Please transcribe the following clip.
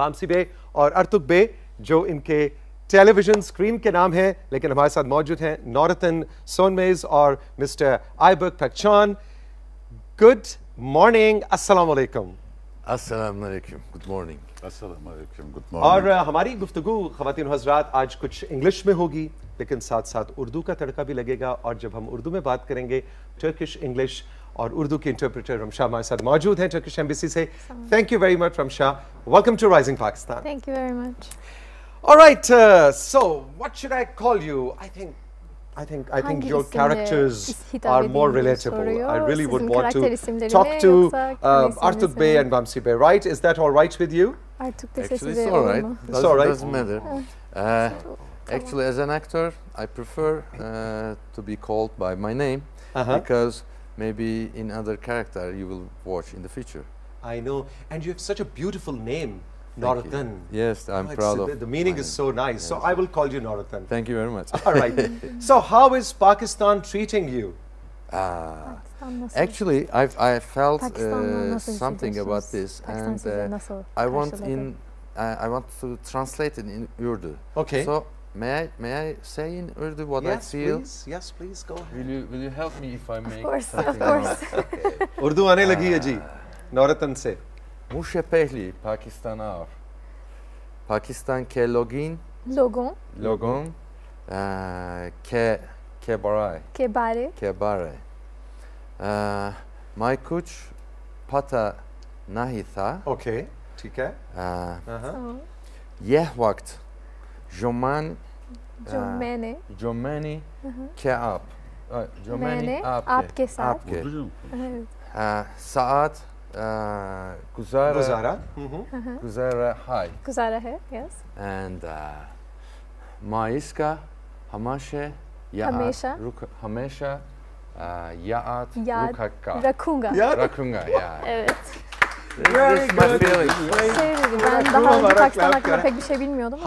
Bamsi बे और अर्तुक बे जो इनके टेलीविजन स्क्रीन के नाम हैं लेकिन हमारे साथ मौजूद हैं नौरतन सोनमेज और मिस्टर आयबक थकचान गुड मॉर्निंग अस्सलाम वालेकुम अस्सलाम वालेकुम गुड मॉर्निंग अस्सलाम वालेकुम गुड मॉर्निंग और हमारी गुफ्तु खातिन हजरात आज कुछ इंग्लिश में होगी लेकिन साथ साथ उर्दू का तड़का भी लगेगा और जब हम उर्दू में बात करेंगे टर्किश इंग्लिश और उर्दू के इंटरप्रेटर रमशा हमारे साथ मौजूद हैं टर्किश एम्बेसी से thank you very much Ramsha welcome to Rising Pakistan thank you very much All right, uh, so what should I call you? I think I think I think your characters are more relatable. I really would want to talk to um, Artuk Bey and Bamsi Bey, right? Is that all right with you? Actually, it's all right. It's all right. Doesn't matter. Uh, uh actually, as an actor, I prefer uh, to be called by my name uh -huh. because maybe in other character you will watch in the future. I know. And you have such a beautiful name, Thank Yes, I'm oh, proud of The meaning is so nice. Yes. So I will call you Noratan. Thank you very much. All right. so how is Pakistan treating you? Uh, actually, I've, I felt uh, something about this, and uh, I want in I want to translate it in Urdu. Okay. So May I, may I say in Urdu what yes, I feel? Please, yes, please, go ahead. Will you, will you help me if I make Of course, of course. Urdu आने लगी है जी, नौरतन से. मुझे पहली पाकिस्तान और पाकिस्तान के login लोगों लोगों के के बारे के बारे के बारे मैं कुछ पता नहीं था ओके ठीक है यह वक्त Joman Jomene. Uh, Jomeni uh-huh. Keap. Uh, Jomeni Apke. Apke. Saat kuzara, kuzara, uh-huh. Uh-huh. kuzara, Hai. kuzara, Hai, yes. And uh, Maiska Hamashe Yaat. Hamesha. Ruk, Hamesha uh, Yaat ya Rukaka. Rakunga. Ya Rakunga, yeah. evet. This, this is my feeling. Şey dedi, ben daha önce Pakistan'a hakkında pek bir şey bilmiyordum.